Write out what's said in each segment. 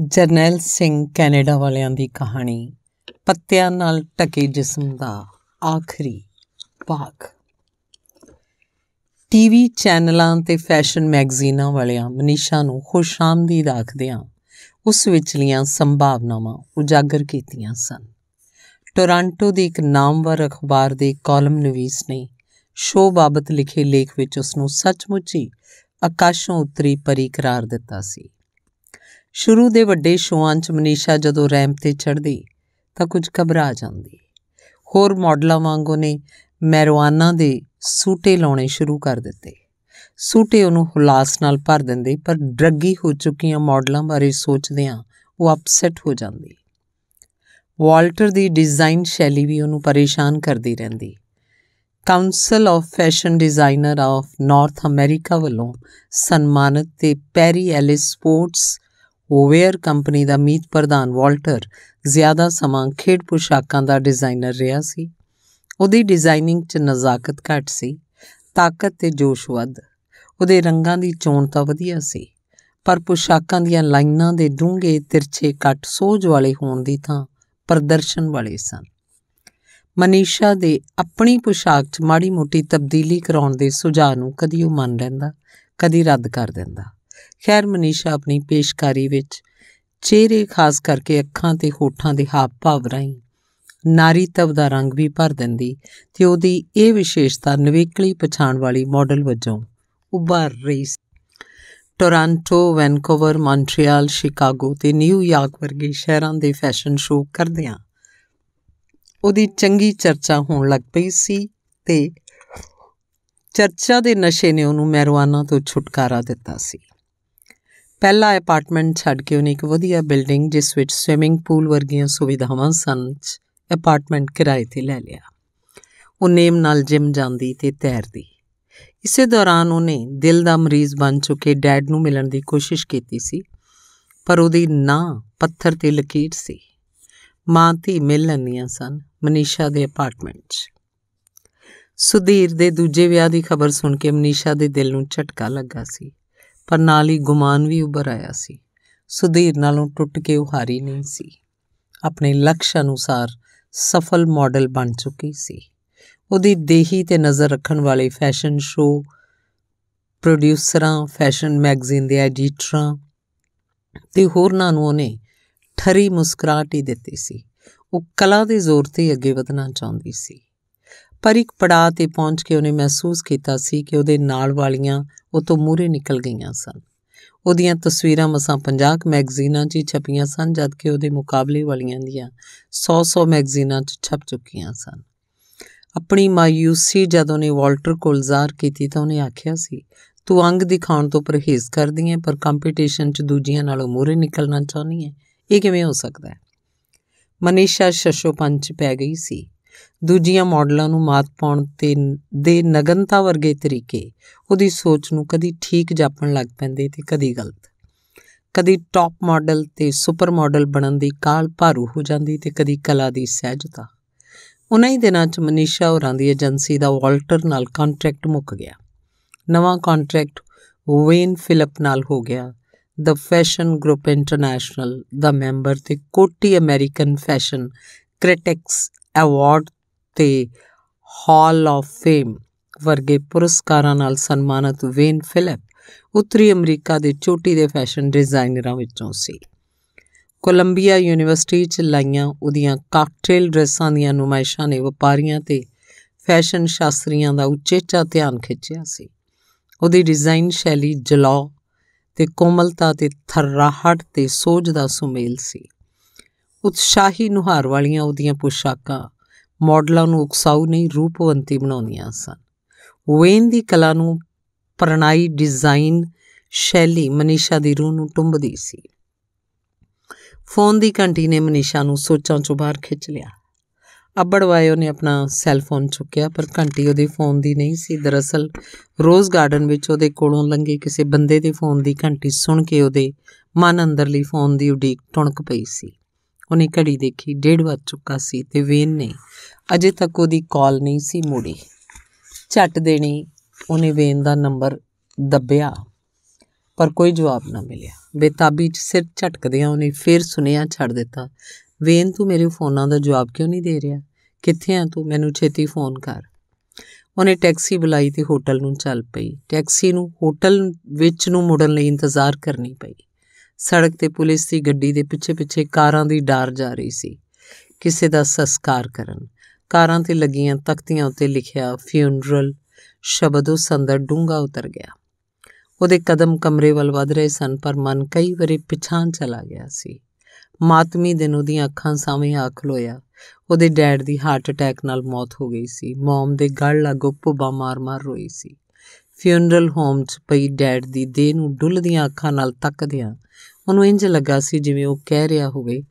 general Singh Canada ਵਾਲਿਆਂ ਦੀ ਕਹਾਣੀ ਪੱਤਿਆਂ ਨਾਲ ਟਕੇ ਜਿਸਮ ਦਾ ਆਖਰੀ ਭਾਗ ਟੀਵੀ ਚੈਨਲਾਂ ਤੇ ਫੈਸ਼ਨ ਮੈਗਜ਼ੀਨਾਂ ਵਾਲਿਆਂ ਮਨੀਸ਼ਾ ਨੂੰ ਖੁਸ਼ਾਮਦੀਦ ਆਖਦਿਆਂ ਉਸ ਲੀਆਂ ਸੰਭਾਵਨਾਵਾਂ ਉਜਾਗਰ ਕੀਤੀਆਂ ਸਨ ਟੋਰਾਂਟੋ ਦੇ ਇੱਕ ਨਾਮਵਰ ਅਖਬਾਰ ਦੇ ਕਾਲਮ ਨਵੀਸ ਨੇ ਸ਼ੋਅ ਬਾਬਤ ਲਿਖੇ ਲੇਖ ਵਿੱਚ ਉਸ ਨੂੰ ਸੱਚਮੁੱਚ ਹੀ ਆਕਾਸ਼ੋਂ ਉਤਰੀ ਪਰੀ ਦਿੱਤਾ ਸੀ ਸ਼ੁਰੂ ਦੇ ਵੱਡੇ ਸ਼ੋਆਂ 'ਚ ਮਨੀਸ਼ਾ ਜਦੋਂ ਰੈਂਪ ਤੇ ਚੜ੍ਹਦੀ ਤਾਂ ਕੁਝ ਘਬਰਾ ਜਾਂਦੀ ਹੋਰ ਮਾਡਲਾਂ ਵਾਂਗੂ ਨੇ ਮੈਰਵਾਨਾ ਦੇ ਸੂਟੇ ਲਾਉਣੇ ਸ਼ੁਰੂ ਕਰ ਦਿੱਤੇ ਸੂਟੇ ਉਹਨੂੰ ਹੁਲਾਸ ਨਾਲ ਭਰ ਦਿੰਦੇ ਪਰ ਡਰੱਗੀ ਹੋ ਚੁੱਕੀਆਂ ਮਾਡਲਾਂ ਬਾਰੇ ਸੋਚਦਿਆਂ ਉਹ ਅਪਸੈਟ ਹੋ ਜਾਂਦੀ ਵਾਲਟਰ ਦੀ ਡਿਜ਼ਾਈਨ ਸ਼ੈਲੀ ਵੀ ਉਹਨੂੰ ਪਰੇਸ਼ਾਨ ਕਰਦੀ ਰਹਿੰਦੀ council of fashion designer of North America ਵੱਲੋਂ ਸਨਮਾਨਿਤ ਤੇ Perry Ellis sports wear company ਦਾ ਮੀਤ ਪ੍ਰਧਾਨ ਵਾਲਟਰ ਜ਼ਿਆਦਾ ਸਮਾਂ ਖੇਡ ਪੁਸ਼ਾਕਾਂ ਦਾ ਡਿਜ਼ਾਈਨਰ ਰਿਹਾ ਸੀ ਉਹਦੀ ਡਿਜ਼ਾਈਨਿੰਗ 'ਚ ਨਜ਼ਾਕਤ ਘੱਟ ਸੀ ਤਾਕਤ ਤੇ ਜੋਸ਼ ਵੱਧ ਉਹਦੇ ਰੰਗਾਂ ਦੀ ਚੋਣ ਤਾਂ ਵਧੀਆ ਸੀ ਪਰ ਪੁਸ਼ਾਕਾਂ ਦੀਆਂ ਲਾਈਨਾਂ ਦੇ ਡੂੰਘੇ ਤਿਰਛੇ ਕੱਟ ਸੋਝ ਵਾਲੇ ਹੋਣ ਦੀ ਥਾਂ ਪ੍ਰਦਰਸ਼ਨ ਵਾਲੇ ਸਨ ਮਨੀਸ਼ਾ ਦੇ ਆਪਣੀ ਪੁਸ਼ਾਕ 'ਚ ਮਾੜੀ-ਮੋਟੀ ਤਬਦੀਲੀ ਕਰਾਉਣ ਦੇ ਸੁਝਾਅ ਨੂੰ ਕਦੀ ਉਹ ਮੰਨ ਲੈਂਦਾ ਕਦੀ ਰੱਦ ਕਰ ਦਿੰਦਾ ਖੈਰ ਮਨੀਸ਼ਾ ਆਪਣੀ ਪੇਸ਼ਕਾਰੀ ਵਿੱਚ ਚਿਹਰੇ ਖਾਸ ਕਰਕੇ ਅੱਖਾਂ ਤੇ ਹੋਠਾਂ ਦੇ ਹਾਵ ਭਾਵ ਰਹੀ ਨਾਰੀ ਤਵ ਦਾ ਰੰਗ ਵੀ ਭਰ ਦਿੰਦੀ ਤੇ ਉਹਦੀ ਇਹ ਵਿਸ਼ੇਸ਼ਤਾ ਨਵੇਕਲੀ ਪਛਾਣ ਵਾਲੀ ਮਾਡਲ ਵਜੋਂ ਉੱਭਰ ਰਹੀ ਸੀ ਟੋਰਾਂਟੋ, ਵੈਨਕੂਵਰ, ਮੌਂਟਰੀਅਲ, ਸ਼ਿਕਾਗੋ ਤੇ ਨਿਊਯਾਰਕ ਵਰਗੇ ਸ਼ਹਿਰਾਂ ਦੇ ਫੈਸ਼ਨ ਸ਼ੋਅ ਕਰਦਿਆਂ ਉਹਦੀ ਚੰਗੀ ਚਰਚਾ ਹੋਣ ਲੱਗ ਪਈ ਸੀ ਤੇ ਚਰਚਾ ਦੇ ਨਸ਼ੇ ਨੇ ਉਹਨੂੰ ਮੈਰਵਾਨਾ ਤੋਂ ਛੁਟਕਾਰਾ ਦਿੱਤਾ ਸੀ ਪਹਿਲਾ ਅਪਾਰਟਮੈਂਟ ਛੱਡ ਕੇ ਉਹਨੇ ਇੱਕ ਵਧੀਆ ਬਿਲਡਿੰਗ ਜਿਸ ਵਿੱਚ ਸਵਿਮਿੰਗ ਪੂਲ ਵਰਗੀਆਂ ਸੁਵਿਧਾਵਾਂ ਸਨ ਅਪਾਰਟਮੈਂਟ ਕਿਰਾਏ ਤੇ ਲੈ ਲਿਆ ਉਹ ਨੇਮ ਨਾਲ ਜਿਮ ਜਾਂਦੀ ਤੇ ਤੈਰਦੀ ਇਸੇ ਦੌਰਾਨ ਉਹਨੇ ਦਿਲ ਦਾ ਮਰੀਜ਼ ਬਣ ਚੁੱਕੇ ਡੈਡ ਨੂੰ ਮਿਲਣ ਦੀ ਕੋਸ਼ਿਸ਼ ਕੀਤੀ ਸੀ ਪਰ ਉਹਦੀ ਨਾਂ ਪੱਥਰ ਤੇ ਲਕੀਰ ਸੀ ਮਾਂ ਤੇ ਮਿਲ ਸਨ ਮਨੀਸ਼ਾ ਦੇ ਅਪਾਰਟਮੈਂਟ 'ਚ ਸੁਧੀਰ ਦੇ ਦੂਜੇ ਵਿਆਹ ਦੀ ਖਬਰ ਸੁਣ ਕੇ ਮਨੀਸ਼ਾ ਦੇ ਦਿਲ ਨੂੰ ਝਟਕਾ ਲੱਗਾ ਸੀ ਪਰ ਨਾਲ ਹੀ ਗੁਮਾਨ ਵੀ ਉੱਭਰ ਆਇਆ ਸੀ ਸੁਧੀਰ ਨਾਲੋਂ ਟੁੱਟ ਕੇ ਉਹ ਹਾਰੀ ਨਹੀਂ ਸੀ ਆਪਣੇ ਲਕਸ਼ ਅਨੁਸਾਰ ਸਫਲ ਮਾਡਲ ਬਣ ਚੁੱਕੀ ਸੀ ਉਹਦੀ ਦੇਹੀ ਤੇ ਨਜ਼ਰ ਰੱਖਣ ਵਾਲੇ ਫੈਸ਼ਨ ਸ਼ੋਅ ਪ੍ਰੋਡਿਊਸਰਾਂ ਫੈਸ਼ਨ ਮੈਗਜ਼ੀਨ ਦੇ ਐਡੀਟਰਾਂ ਤੇ ਹੋਰਨਾਂ ਨੂੰ ਉਹਨੇ ਠਰੀ ਮੁਸਕਰਾਟ ਹੀ ਦਿੱਤੀ ਸੀ ਉਹ ਕਲਾ ਦੇ ਜ਼ੋਰ ਤੇ ਅੱਗੇ ਵਧਣਾ ਚਾਹੁੰਦੀ ਸੀ ਪਰ ਇੱਕ ਪੜਾਅ ਤੇ ਪਹੁੰਚ ਕੇ ਉਹਨੇ ਮਹਿਸੂਸ ਕੀਤਾ ਸੀ ਕਿ ਉਹਦੇ ਨਾਲ ਵਾਲੀਆਂ ਉਹ ਤੋਂ ਮੂਰੇ ਨਿਕਲ ਗਈਆਂ ਸਨ ਉਹਦੀਆਂ ਤਸਵੀਰਾਂ ਮਸਾਂ 50 ਮੈਗਜ਼ੀਨਾਂ 'ਚ ਛਪੀਆਂ ਸਨ ਜਦਕਿ ਉਹਦੇ ਮੁਕਾਬਲੇ ਵਾਲੀਆਂ ਦੀਆਂ 100-100 ਮੈਗਜ਼ੀਨਾਂ 'ਚ ਛਪ ਚੁੱਕੀਆਂ ਸਨ ਆਪਣੀ ਮਾਇੂਸੀ ਜਦੋਂ ਨੇ ਵਾਲਟਰ ਕੋਲ ਕੀਤੀ ਤਾਂ ਉਹਨੇ ਆਖਿਆ ਸੀ ਤੂੰ ਅੰਗ ਦਿਖਾਉਣ ਤੋਂ ਪਰਹੇਜ਼ ਕਰਦੀ ਹੈ ਪਰ ਕੰਪੀਟੀਸ਼ਨ 'ਚ ਦੂਜੀਆਂ ਨਾਲੋਂ ਮੂਰੇ ਨਿਕਲਣਾ ਚਾਹੁੰਦੀ ਹੈ ਇਹ ਕਿਵੇਂ ਹੋ ਸਕਦਾ ਹੈ ਮਨੀਸ਼ਾ ਸ਼ਸ਼ੋਪੰਚ ਪੈ ਗਈ ਸੀ ਦੂਜੀਆਂ ਮਾਡਲਾਂ ਨੂੰ ਮਾਤ ਪਾਉਣ ਤੇ ਦੇ ਨਗਨਤਾ ਵਰਗੇ ਤਰੀਕੇ ਉਹਦੀ ਸੋਚ ਨੂੰ ਕਦੀ ਠੀਕ ਜਾਪਣ ਲੱਗ ਪੈਂਦੇ ਤੇ ਕਦੀ ਗਲਤ ਕਦੀ ਟਾਪ ਮਾਡਲ ਤੇ ਸੁਪਰ ਮਾਡਲ ਬਣਨ ਦੀ ਕਾਲ ਭਾਰੂ ਹੋ ਜਾਂਦੀ ਤੇ ਕਦੀ ਕਲਾ ਦੀ ਸਹਿਜਤਾ ਉਹਨਾਂ ਹੀ ਦਿਨਾਂ 'ਚ ਮਨੀਸ਼ਾ ਹੋਰਾਂ ਦੀ ਏਜੰਸੀ ਦਾ ਵਾਲਟਰ ਨਾਲ ਕੰਟਰੈਕਟ ਮੁੱਕ ਗਿਆ ਨਵਾਂ ਕੰਟਰੈਕਟ ਵੇਨ ਫਿਲਪ ਨਾਲ ਹੋ ਗਿਆ ਦ ਫੈਸ਼ਨ ਗਰੁੱਪ ਇੰਟਰਨੈਸ਼ਨਲ ਦਾ ਮੈਂਬਰ ਤੇ Coty American fashion critics award ਤੇ ਹਾਲ ਆਫ ਫੇਮ ਵਰਗੇ ਪੁਰਸਕਾਰਾਂ ਨਾਲ ਸਨਮਾਨਿਤ ਵੇਨ ਫਿਲਪ ਉੱਤਰੀ ਅਮਰੀਕਾ ਦੇ ਚੋਟੀ ਦੇ ਫੈਸ਼ਨ ਡਿਜ਼ਾਈਨਰਾਂ ਵਿੱਚੋਂ ਸੀ ਕੋਲੰਬੀਆ ਯੂਨੀਵਰਸਿਟੀ 'ਚ ਲਾਈਆਂ ਉਹਦੀਆਂ ਕਾਕਟੇਲ ਡਰੈਸਾਂ ਦੀਆਂ ਨੁਮਾਇਸ਼ਾਂ ਨੇ ਵਪਾਰੀਆਂ ਤੇ ਫੈਸ਼ਨ ਸ਼ਾਸਤਰੀਆਂ ਦਾ ਉੱਚੇਚਾ ਧਿਆਨ ਖਿੱਚਿਆ ਸੀ ਉਹਦੀ ਡਿਜ਼ਾਈਨ ਸ਼ੈਲੀ ਜਲੌ ਤੇ ਕੋਮਲਤਾ ਤੇ ਥਰਰਾਹਟ ਤੇ ਸੋਜ ਦਾ ਸੁਮੇਲ ਸੀ ਉਤਸ਼ਾਹੀ ਨੁਹਾਰ ਵਾਲੀਆਂ ਉਹਦੀਆਂ ਪੋਸ਼ਾਕਾਂ ਮਾਡਲਾਂ ਨੂੰ ਉਕਸਾਉ ਨਹੀਂ ਰੂਪਵੰਤੀ ਬਣਾਉਂਦੀਆਂ ਸਨ ਵੇਨ ਦੀ ਕਲਾ ਨੂੰ ਪਰਣਾਈ ਡਿਜ਼ਾਈਨ ਸ਼ੈਲੀ ਮਨੀਸ਼ਾ ਦੀ ਰੂਹ ਨੂੰ ਟੁੰਬਦੀ ਸੀ ਫੋਨ ਦੀ ਘੰਟੀ ਨੇ ਮਨੀਸ਼ਾ ਨੂੰ ਸੋਚਾਂ ਚੋਂ ਬਾਹਰ ਖਿੱਚ ਲਿਆ ਅਬੜਵਾਇਓ ਨੇ ਆਪਣਾ ਸੈੱਲ ਫੋਨ ਚੁੱਕਿਆ ਪਰ ਘੰਟੀ ਉਹਦੇ ਫੋਨ ਦੀ ਨਹੀਂ ਸੀ ਦਰਅਸਲ ਰੋਜ਼ ਗਾਰਡਨ ਵਿੱਚ ਉਹਦੇ ਕੋਲੋਂ ਲੰਘੇ ਕਿਸੇ ਬੰਦੇ ਦੇ ਫੋਨ ਦੀ ਘੰਟੀ ਸੁਣ ਕੇ ਉਹਦੇ ਮਨ ਅੰਦਰਲੀ ਫੋਨ ਦੀ ਉਡੀਕ ਟੁਣਕ ਪਈ ਸੀ ਉਹਨੇ ਘੜੀ ਦੇਖੀ ਡੇਢ ਵੱਜ ਚੁੱਕਾ ਸੀ ਤੇ ਵੇਨ ਨੇ ਅਜੇ ਤੱਕ ਉਹਦੀ ਕਾਲ ਨਹੀਂ ਸੀ ਮੁੜੀ ਛੱਟ ਦੇਣੀ ਉਹਨੇ ਵੇਨ ਦਾ ਨੰਬਰ ਦੱਬਿਆ ਪਰ ਕੋਈ ਜਵਾਬ ਨਾ ਮਿਲਿਆ ਬੇਤਾਬੀ 'ਚ ਸਿਰ ਝਟਕਦਿਆਂ ਉਹਨੇ ਫੇਰ ਸੁਨੇਹਾ ਛੱਡ ਦਿੱਤਾ ਵੇਨ ਤੂੰ ਮੇਰੇ ਫੋਨਾਂ ਦਾ ਜਵਾਬ ਕਿਉਂ ਨਹੀਂ ਦੇ ਰਿਹਾ ਕਿੱਥੇ ਆ ਤੂੰ ਮੈਨੂੰ ਛੇਤੀ ਫੋਨ ਕਰ ਉਹਨੇ ਟੈਕਸੀ ਬੁਲਾਈ ਤੇ ਹੋਟਲ ਨੂੰ ਚੱਲ ਪਈ ਟੈਕਸੀ ਨੂੰ ਹੋਟਲ ਵਿੱਚ ਨੂੰ ਮੁੜਨ ਲਈ ਇੰਤਜ਼ਾਰ ਕਰਨੀ ਪਈ ਸੜਕ ਤੇ ਪੁਲਿਸ ਦੀ ਗੱਡੀ ਦੇ ਪਿੱਛੇ-ਪਿੱਛੇ ਕਾਰਾਂ ਦੀ ਡਾਰ ਜਾ ਰਹੀ ਸੀ ਕਿਸੇ ਦਾ ਸੰਸਕਾਰ ਕਰਨ ਕਾਰਾਂ ਤੇ ਲੱਗੀਆਂ ਤਖਤੀਆਂ ਉੱਤੇ ਲਿਖਿਆ ਫਿਊਨਰਲ ਸ਼ਬਦ ਉਸ ਅੰਦਰ ਡੂੰਗਾ ਉਤਰ ਗਿਆ ਉਹਦੇ ਕਦਮ ਕਮਰੇ ਵੱਲ ਵਧ ਰਹੇ ਸਨ ਪਰ ਮਨ ਕਈ ਵਾਰੀ ਪਿਛਾਂ ਚਲਾ ਗਿਆ ਸੀ ਮਾਤਮੀ ਦਿਨ ਉਹਦੀਆਂ ਅੱਖਾਂ ਸਾਹਮਣੇ ਆਖ ਲੋਇਆ ਉਹਦੇ ਡੈਡ ਦੀ ਹਾਰਟ ਅਟੈਕ ਨਾਲ ਮੌਤ ਹੋ ਗਈ ਸੀ ਮੌਮ ਦੇ ਗਲ ਲਾਗੋ ਪੁਬਾ ਮਾਰ-ਮਾਰ ਰੋਈ ਸੀ ਫਿਊਨਰਲ ਹੋਮ 'ਚ ਪਈ ਡੈਡ ਦੀ ਦੇਹ ਨੂੰ ਡੁੱਲਦੀਆਂ ਅੱਖਾਂ ਨਾਲ ਤੱਕਦਿਆਂ ਉਹਨੂੰ ਇੰਜ ਲੱਗਾ ਸੀ ਜਿਵੇਂ ਉਹ ਕਹਿ ਰਿਹਾ ਹੋਵੇ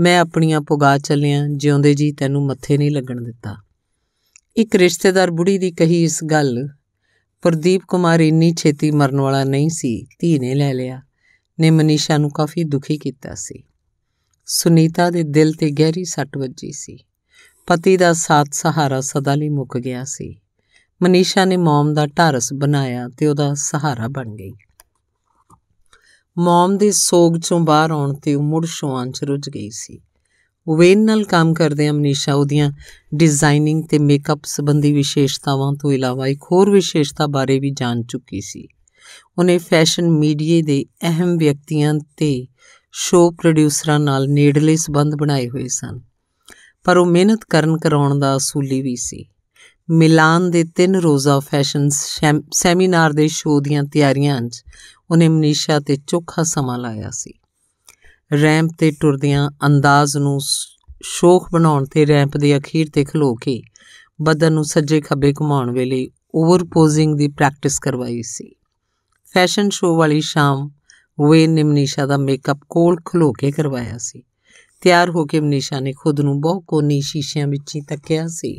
ਮੈਂ ਆਪਣੀਆਂ ਪੁਗਾ ਚੱਲਿਆਂ ਜਿਉਂਦੇ ਜੀ ਤੈਨੂੰ ਮੱਥੇ ਨਹੀਂ ਲੱਗਣ ਦਿੱਤਾ ਇੱਕ ਰਿਸ਼ਤੇਦਾਰ ਬੁੜੀ ਦੀ ਕਹੀ ਇਸ ਗੱਲ ਪ੍ਰਦੀਪ ਕੁਮਾਰ ਇੰਨੀ ਛੇਤੀ ਮਰਨ ਵਾਲਾ ਨਹੀਂ ਸੀ ਧੀ ਨੇ ਲੈ ਲਿਆ ਨੇ ਮਨੀਸ਼ਾ ਨੂੰ ਕਾਫੀ ਦੁਖੀ ਕੀਤਾ ਸੀ ਸੁਨੀਤਾ ਦੇ ਦਿਲ ਤੇ ਗਹਿਰੀ ਸੱਟ ਵੱਜੀ ਸੀ ਪਤੀ ਦਾ ਸਾਥ ਸਹਾਰਾ ਸਦਾ ਲਈ ਮੁੱਕ ਗਿਆ ਸੀ ਮਨੀਸ਼ਾ ਨੇ ਮੌਮ ਦਾ ਢਾਰਸ ਬਣਾਇਆ ਤੇ ਉਹਦਾ ਸਹਾਰਾ ਬਣ ਗਈ ਮੌਮ ਦੇ ਸੋਗ ਚੋਂ ਬਾਹਰ ਆਉਣ ਤੇ ਉਹ ਮੁੜ ਸ਼ੋਆਂ 'ਚ ਰੁੱਝ ਗਈ ਸੀ ਵੇਨ ਨਾਲ ਕੰਮ ਕਰਦੇ ਅਮਨੀਸ਼ਾ ਉਹਦੀਆਂ ਡਿਜ਼ਾਈਨਿੰਗ ਤੇ ਮੇਕਅਪ ਸੰਬੰਧੀ ਵਿਸ਼ੇਸ਼ਤਾਵਾਂ ਤੋਂ ਇਲਾਵਾ ਇੱਕ ਹੋਰ ਵਿਸ਼ੇਸ਼ਤਾ ਬਾਰੇ ਵੀ ਜਾਣ ਚੁੱਕੀ ਸੀ ਉਹਨੇ ਫੈਸ਼ਨ ਮੀਡੀਏ ਦੇ ਅਹਿਮ ਵਿਅਕਤੀਆਂ ਤੇ ਸ਼ੋਅ ਪ੍ਰੋਡਿਊਸਰਾਂ ਨਾਲ ਨੇੜਲੇ ਸਬੰਧ ਬਣਾਏ ਹੋਏ ਸਨ ਪਰ ਉਹ ਮਿਹਨਤ ਕਰਨ ਕਰਾਉਣ ਦਾ ਅਸੂਲੀ ਵੀ ਸੀ ਮਿਲਾਨ ਦੇ 3 ਰੋਜ਼ਾ ਫੈਸ਼ਨ ਸੈਮੀਨਾਰ ਦੇ ਸ਼ੋਅ ਦੀਆਂ ਤਿਆਰੀਆਂ 'ਚ ਉਹਨੇ ਮਨੀਸ਼ਾ ਤੇ ਚੋਖਾ ਸਮਾਂ ਲਾਇਆ ਸੀ ਰੈਂਪ ਤੇ ਟੁਰਦਿਆਂ ਅੰਦਾਜ਼ ਨੂੰ ਸ਼ੋਖ ਬਣਾਉਣ ਤੇ ਰੈਂਪ ਦੇ ਅਖੀਰ ਤੇ ਖਲੋ ਕੇ ਬਦਨ ਨੂੰ ਸੱਜੇ ਖੱਬੇ ਘੁਮਾਉਣ ਵੇਲੇ ਓਵਰ ਪੋਜ਼ਿੰਗ ਦੀ ਪ੍ਰੈਕਟਿਸ ਕਰਵਾਈ ਸੀ ਫੈਸ਼ਨ ਸ਼ੋਅ ਵਾਲੀ ਸ਼ਾਮ ਵੇ ਨਿਮਨੀਸ਼ਾ ਦਾ ਮੇਕਅਪ ਕੋਲ ਖਲੋ ਕੇ ਕਰਵਾਇਆ ਸੀ ਤਿਆਰ ਹੋ ਕੇ ਮਨੀਸ਼ਾ ਨੇ ਖੁਦ ਨੂੰ ਬਹੁ ਕੋਨੀ ਸ਼ੀਸ਼ਿਆਂ ਵਿੱਚ ਹੀ ਤੱਕਿਆ ਸੀ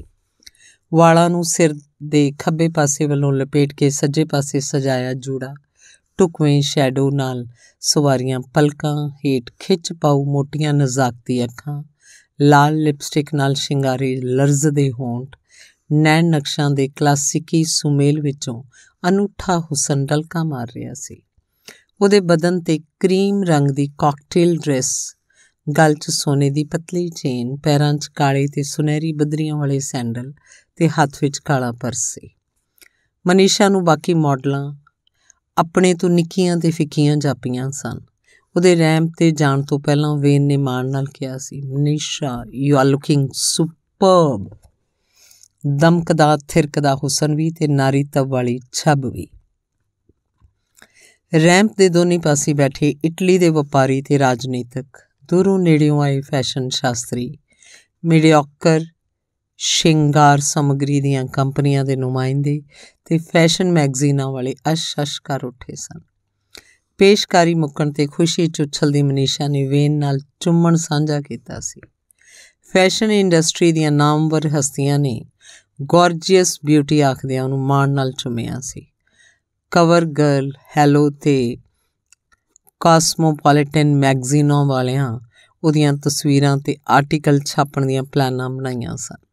ਵਾਲਾਂ ਨੂੰ ਸਿਰ ਦੇ ਖੱਬੇ ਪਾਸੇ ਵੱਲੋਂ ਲਪੇਟ ਕੇ ਸੱਜੇ ਪਾਸੇ ਸਜਾਇਆ ਜੂੜਾ ਟੁਕਵੇਂ ਸ਼ੈਡੋ ਨਾਲ ਸਵਾਰੀਆਂ ਪਲਕਾਂ ਹੇਠ ਖਿੱਚ ਪਾਉ ਮੋਟੀਆਂ ਨਜ਼ਾਕਤੀ ਅੱਖਾਂ ਲਾਲ ਲਿਪਸਟਿਕ ਨਾਲ ਸ਼ਿੰਗਾਰੇ ਲਰਜ਼ਦੇ ਹੋਂਟ ਨੈਣ ਨਕਸ਼ਾਂ ਦੇ ਕਲਾਸਿਕੀ ਸੁਮੇਲ ਵਿੱਚੋਂ ਅਨੂਠਾ ਹੁਸਨ ਡਲਕਾ ਮਾਰ ਰਿਹਾ ਸੀ ਉਹਦੇ ਬਦਨ ਤੇ ਕਰੀਮ ਰੰਗ ਦੀ ਕਾਕਟੇਲ ਡਰੈਸ ਗਲ 'ਚ ਸੋਨੇ ਦੀ ਪਤਲੀ ਚੇਨ ਪੈਰਾਂ 'ਚ ਕਾਲੇ ਤੇ ਸੁਨਹਿਰੀ ਬਦਰੀਆਂ ਵਾਲੇ ਸੈਂਡਲ ਤੇ ਹੱਥ ਵਿੱਚ ਕਾਲਾ ਪਰਸ ਸੀ ਮਨੀਸ਼ਾ ਨੂੰ ਬਾਕੀ ਮਾਡਲਾਂ ਆਪਣੇ ਤੋਂ ਨਿੱਕੀਆਂ ਤੇ ਫਿੱਕੀਆਂ ਜਾਪੀਆਂ ਸਨ ਉਹਦੇ ਰੈਂਪ ਤੇ ਜਾਣ ਤੋਂ ਪਹਿਲਾਂ ਵੇਨ ਨੇ ਮਾਨ ਨਾਲ ਕਿਹਾ ਸੀ Manisha you are looking superb ਦਮਕਦਾ ਥਿਰਕਦਾ ਹੁਸਨ ਵੀ ਤੇ ਨਾਰੀ ਤਵ ਵਾਲੀ ਛੱਬ ਵੀ ਰੈਂਪ ਦੇ ਦੋਨੇ ਪਾਸੇ ਬੈਠੇ ਇਟਲੀ ਦੇ ਵਪਾਰੀ ਤੇ ਰਾਜਨੀਤਿਕ ਦੂਰੋਂ ਨੇੜਿਓਂ ਆਏ ਫੈਸ਼ਨ ਸ਼ਾਸਤਰੀ ਮੀਡੀਓਕਰ ਸ਼ਿੰਗਾਰ ਸਮਗਰੀ ਦੀਆਂ ਕੰਪਨੀਆਂ ਦੇ ਨੁਮਾਇੰਦੇ ਤੇ ਫੈਸ਼ਨ ਮੈਗਜ਼ੀਨਾਂ ਵਾਲੇ ਅਸ਼ਸ਼ ਕਰ ਉੱਠੇ ਸਨ ਪੇਸ਼ਕਾਰੀ ਮੁੱਕਣ ਤੇ ਖੁਸ਼ੀ ਚ ਉਛਲਦੀ ਮਨੀਸ਼ਾ ਨੇ ਵੇਨ ਨਾਲ ਚੁੰਮਣ ਸਾਂਝਾ ਕੀਤਾ ਸੀ ਫੈਸ਼ਨ ਇੰਡਸਟਰੀ ਦੀਆਂ ਨਾਮਵਰ ਹਸਤੀਆਂ ਨੇ ਗੋਰਜੀਅਸ ਬਿਊਟੀ ਆਖਦਿਆਂ ਉਹਨੂੰ ਮਾਣ ਨਾਲ ਚੁੰਮਿਆ ਸੀ ਕਵਰ ਗਰਲ ਹੈਲੋ ਤੇ ਕਾਸਮੋਪੋਲੀਟਨ ਮੈਗਜ਼ੀਨਾਂ ਵਾਲਿਆਂ ਉਹਦੀਆਂ ਤਸਵੀਰਾਂ ਤੇ ਆਰਟੀਕਲ ਛਾਪਣ ਦੀਆਂ ਪਲਾਨਾਂ ਬਣਾਈਆਂ ਸਨ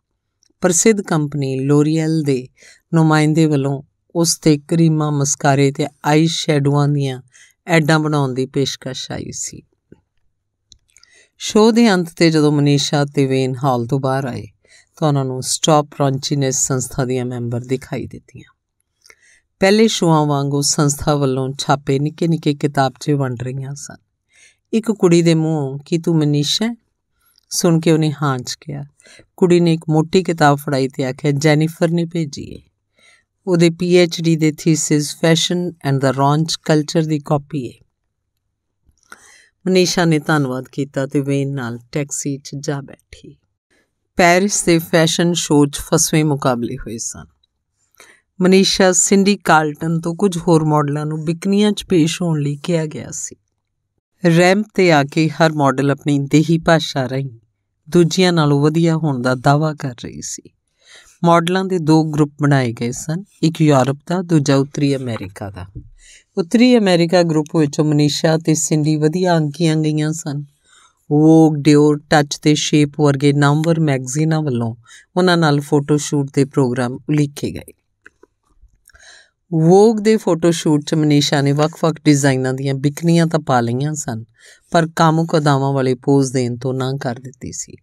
ਪ੍ਰਸਿੱਧ ਕੰਪਨੀ ਲੋਰੀਅਲ ਦੇ ਨੁਮਾਇੰਦੇ ਵੱਲੋਂ ਉਸ ਤੇ ਕਰੀਮਾ ਮਸਕਾਰੇ ਤੇ ਆਈ ਸ਼ੈਡੋਆਂ ਦੀਆਂ ਐਡਾਂ ਬਣਾਉਣ ਦੀ ਪੇਸ਼ਕਸ਼ ਆਈ ਸੀ ਸ਼ੋਅ ਦੇ ਅੰਤ ਤੇ ਜਦੋਂ ਮਨੀਸ਼ਾ ਤੇ ਵੇਨ ਹਾਲ ਤੋਂ ਬਾਹਰ ਆਏ ਤਾਂ ਉਹਨਾਂ ਨੂੰ ਸਟਾਪ ਰੌਂਚੀਨੈਸ ਸੰਸਥਾ ਦੀਆਂ ਮੈਂਬਰ ਦਿਖਾਈ ਦਿੱਤੀਆਂ ਪਹਿਲੇ ਸ਼ੋਆਂ ਵਾਂਗੂ ਸੰਸਥਾ ਵੱਲੋਂ ਛਾਪੇ ਨਿੱਕੇ ਨਿੱਕੇ ਕਿਤਾਬਚੇ ਵੰਡ ਰਹੀਆਂ ਸਨ ਇੱਕ ਕੁੜੀ ਦੇ ਮੂੰਹ ਕਿ ਤੂੰ ਮਨੀਸ਼ਾ ਸੁਣ ਕੇ ਉਹਨੇ ਹਾਂ ਚ ਕਿਹਾ ਕੁੜੀ ਨੇ ਇੱਕ ਮੋਟੀ ਕਿਤਾਬ ਫੜਾਈ ਤੇ ਆਖਿਆ ਜੈਨੀਫਰ ਨੇ ਭੇਜੀ ਹੈ ਉਹਦੇ ਪੀ ਐਚ ਡੀ ਦੇ ਥੀਸਿਸ ਫੈਸ਼ਨ ਐਂਡ ਦਾ ਰੌਂਚ ਕਲਚਰ ਦੀ ਕਾਪੀ ਹੈ ਮਨੀਸ਼ਾ ਨੇ ਧੰਨਵਾਦ ਕੀਤਾ ਤੇ ਵੇਨ ਨਾਲ ਟੈਕਸੀ 'ਚ ਜਾ ਬੈਠੀ ਪੈਰਿਸ ਦੇ ਫੈਸ਼ਨ ਸ਼ੋਅ 'ਚ ਫਸਵੇਂ ਮੁਕਾਬਲੇ ਹੋਏ ਸਨ ਮਨੀਸ਼ਾ ਸਿੰਡੀ ਕਾਲਟਨ ਤੋਂ ਕੁਝ ਹੋਰ ਮਾਡਲਾਂ ਨੂੰ ਬਿਕਨੀਆਂ 'ਚ ਪੇਸ਼ ਹੋਣ ਲਈ ਕਿਹਾ ਗਿਆ ਸੀ ਰੈਂਪ ਤੇ ਆ ਕੇ ਹਰ ਮਾਡਲ ਆਪਣੀ ਦੇਹੀ ਭਾਸ਼ਾ ਰਹੀ ਦੂਜਿਆਂ ਨਾਲੋਂ ਵਧੀਆ ਹੋਣ ਦਾ ਦਾਵਾ ਕਰ ਰਹੀ ਸੀ ਮਾਡਲਾਂ ਦੇ ਦੋ ਗਰੁੱਪ ਬਣਾਏ ਗਏ ਸਨ ਇੱਕ ਯੂਰਪ ਦਾ ਦੂਜਾ ਉੱਤਰੀ ਅਮਰੀਕਾ ਦਾ ਉੱਤਰੀ ਅਮਰੀਕਾ ਗਰੁੱਪ ਵਿੱਚ ਮਨੀਸ਼ਾ ਤੇ ਸਿੰਡੀ ਵਧੀਆ ਅੰਕੀਆਂ ਗਈਆਂ ਸਨ ਵੋਗ ਡਿਓਰ ਟੱਚ ਤੇ ਸ਼ੇਪ ਵਰਗੇ ਨਾਮਵਰ ਮੈਗਜ਼ੀਨਾਂ ਵੱਲੋਂ ਉਹਨਾਂ ਨਾਲ ਫੋਟੋ ਸ਼ੂਟ ਦੇ ਪ੍ਰੋਗਰਾਮ ਉਲੀਕੇ ਗਏ ਵੋਗ ਦੇ ਫੋਟੋ ਸ਼ੂਟ 'ਚ ਮਨੀਸ਼ਾ ਨੇ ਵੱਖ-ਵੱਖ ਡਿਜ਼ਾਈਨਾਂ ਦੀਆਂ ਬਿਕਨੀਆਂ ਤਾਂ ਪਾ ਲਈਆਂ ਸਨ ਪਰ ਕਾਮੁਕ ਅਦਾਵਾਂ ਵਾਲੇ ਪੋਜ਼ ਦੇਣ ਤੋਂ ਨਾ ਕਰ ਦਿੱਤੀ ਸੀ